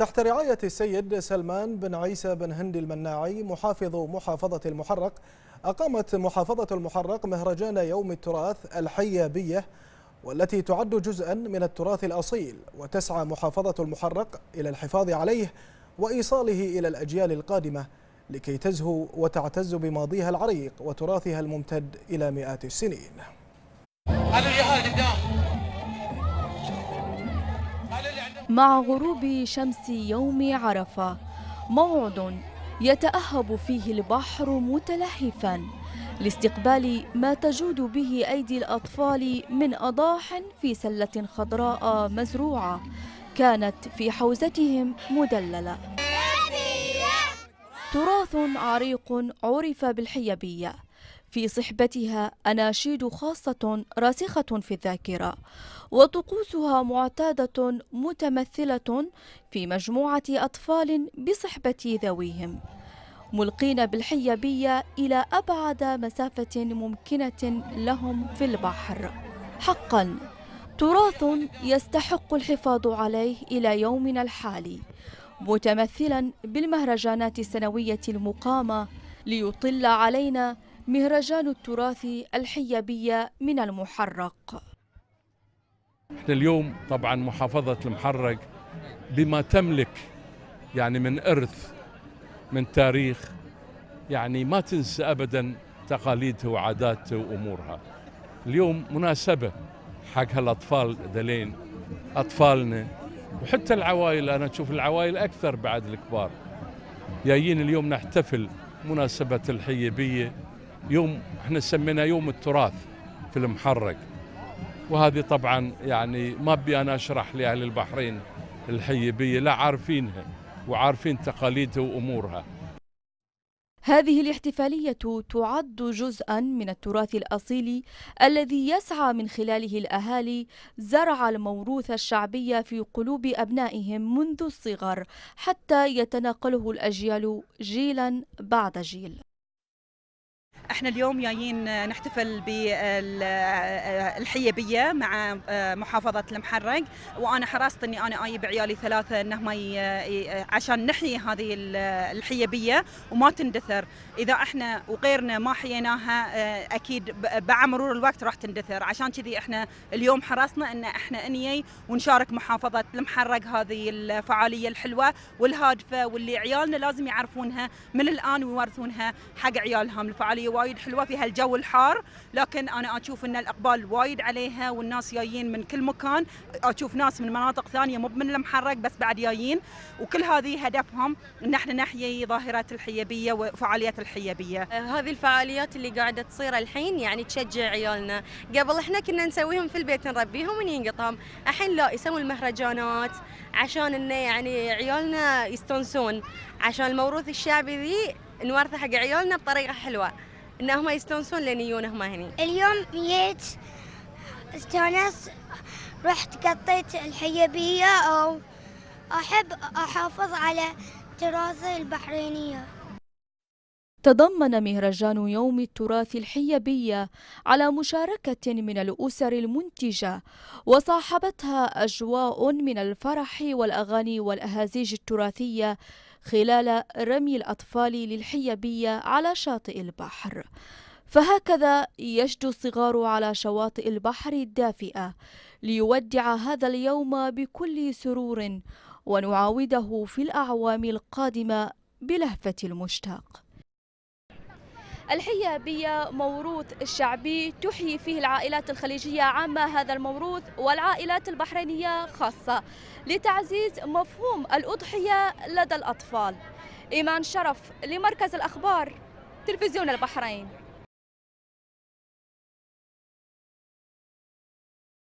تحت رعاية السيد سلمان بن عيسى بن هند المناعي محافظ محافظة المحرق أقامت محافظة المحرق مهرجان يوم التراث الحيابية والتي تعد جزءا من التراث الأصيل وتسعى محافظة المحرق إلى الحفاظ عليه وإيصاله إلى الأجيال القادمة لكي تزهو وتعتز بماضيها العريق وتراثها الممتد إلى مئات السنين مع غروب شمس يوم عرفة موعد يتأهب فيه البحر متلهفا لاستقبال ما تجود به أيدي الأطفال من أضاح في سلة خضراء مزروعة كانت في حوزتهم مدللة تراث عريق عرف بالحيبية في صحبتها أناشيد خاصة راسخة في الذاكرة وطقوسها معتادة متمثلة في مجموعة أطفال بصحبة ذويهم ملقين بالحيابية إلى أبعد مسافة ممكنة لهم في البحر حقا تراث يستحق الحفاظ عليه إلى يومنا الحالي متمثلا بالمهرجانات السنوية المقامة ليطل علينا مهرجان التراث الحيابية من المحرق احنا اليوم طبعا محافظة المحرق بما تملك يعني من إرث من تاريخ يعني ما تنسى أبدا تقاليدها وعاداتها وأمورها اليوم مناسبة حق هالأطفال ذلين أطفالنا وحتى العوائل أنا أشوف العوائل أكثر بعد الكبار جايين اليوم نحتفل مناسبة الحيبية يوم احنا سميناه يوم التراث في المحرق وهذه طبعا يعني ما ابي انا اشرح لاهل البحرين الحيبيه لا عارفينها وعارفين تقاليدها وامورها هذه الاحتفالية تعد جزءا من التراث الأصيل الذي يسعى من خلاله الأهالي زرع الموروث الشعبي في قلوب أبنائهم منذ الصغر حتى يتناقله الأجيال جيلا بعد جيل احنا اليوم جايين نحتفل بالحيبيه مع محافظه المحرق وانا حرصت اني انا اجيب عيالي ثلاثه انهم عشان نحيي هذه الحيبيه وما تندثر اذا احنا وغيرنا ما حييناها آه، اكيد مع مرور الوقت راح تندثر عشان كذي احنا اليوم حرصنا ان احنا انيي ونشارك محافظه المحرق هذه الفعاليه الحلوه والهادفه واللي عيالنا لازم يعرفونها من الان ويورثونها حق عيالهم الفعاليه وايد حلوه فيها الجو الحار لكن انا اشوف ان الاقبال وايد عليها والناس جايين من كل مكان اشوف ناس من مناطق ثانيه مو من المحرق بس بعد جايين وكل هذه هدفهم ان احنا نحيي ظاهره الحيبيه وفعاليات الحيبيه آه، هذه الفعاليات اللي قاعده تصير الحين يعني تشجع عيالنا قبل احنا كنا نسويهم في البيت نربيهم وننقطهم الحين لا يسوون المهرجانات عشان انه يعني عيالنا يستانسون عشان الموروث الشعبي ذي نورثه حق عيالنا بطريقه حلوه ان هم يستانسون لين يجون هم هني اليوم جيت استانس رحت قطيت الحيبيه او احب احافظ على تراثي البحرينيه تضمن مهرجان يوم التراث الحيبية على مشاركة من الأسر المنتجة وصاحبتها أجواء من الفرح والأغاني والأهازيج التراثية خلال رمي الأطفال للحيبية على شاطئ البحر فهكذا يشدو الصغار على شواطئ البحر الدافئة ليودع هذا اليوم بكل سرور ونعاوده في الأعوام القادمة بلهفة المشتاق الحيابية موروث شعبي تحيي فيه العائلات الخليجية عامة هذا الموروث والعائلات البحرينية خاصة لتعزيز مفهوم الأضحية لدى الأطفال إيمان شرف لمركز الأخبار تلفزيون البحرين